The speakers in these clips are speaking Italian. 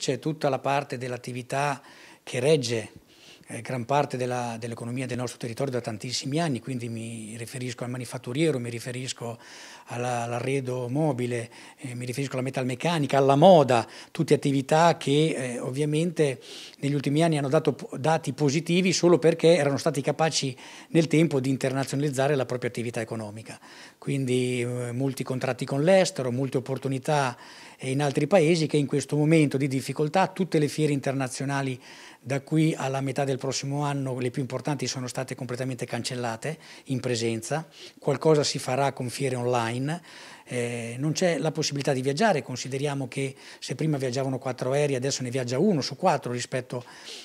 C'è tutta la parte dell'attività che regge eh, gran parte dell'economia del nostro territorio da tantissimi anni, quindi mi riferisco al manifatturiero, mi riferisco all'arredo mobile, eh, mi riferisco alla metalmeccanica, alla moda, tutte attività che eh, ovviamente negli ultimi anni hanno dato dati positivi solo perché erano stati capaci nel tempo di internazionalizzare la propria attività economica. Quindi eh, molti contratti con l'estero, molte opportunità e in altri paesi che in questo momento di difficoltà tutte le fiere internazionali da qui alla metà del prossimo anno le più importanti sono state completamente cancellate in presenza, qualcosa si farà con fiere online eh, non c'è la possibilità di viaggiare, consideriamo che se prima viaggiavano quattro aerei adesso ne viaggia uno su quattro rispetto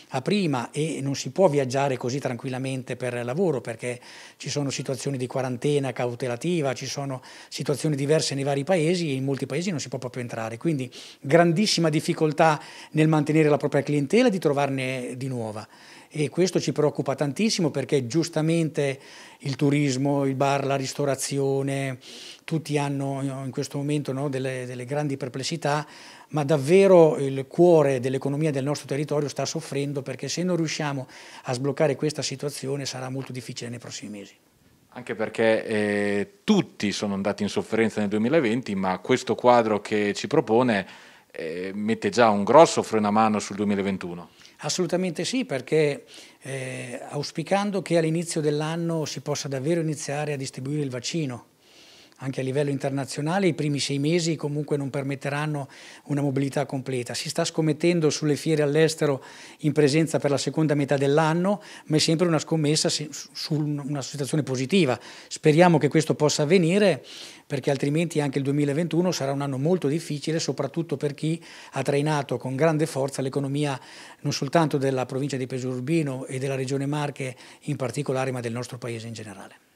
a prima e non si può viaggiare così tranquillamente per lavoro perché ci sono situazioni di quarantena cautelativa, ci sono situazioni diverse nei vari paesi e in molti paesi non si può proprio entrare, quindi grandissima difficoltà nel mantenere la propria clientela e di trovarne di nuova e questo ci preoccupa tantissimo perché giustamente il turismo, il bar, la ristorazione, tutti hanno in questo momento no, delle, delle, grandi perplessità, ma davvero il cuore dell'economia del nostro territorio sta soffrendo perché se non riusciamo a sbloccare questa situazione sarà molto difficile nei prossimi mesi. Anche perché eh, tutti sono andati in sofferenza nel 2020, ma questo quadro che ci propone eh, mette già un grosso freno a mano sul 2021. Assolutamente sì, perché eh, auspicando che all'inizio dell'anno si possa davvero iniziare a distribuire il vaccino, anche a livello internazionale, i primi sei mesi comunque non permetteranno una mobilità completa. Si sta scommettendo sulle fiere all'estero in presenza per la seconda metà dell'anno, ma è sempre una scommessa su una situazione positiva. Speriamo che questo possa avvenire perché altrimenti anche il 2021 sarà un anno molto difficile, soprattutto per chi ha trainato con grande forza l'economia non soltanto della provincia di Pesururbino e della regione Marche in particolare, ma del nostro paese in generale.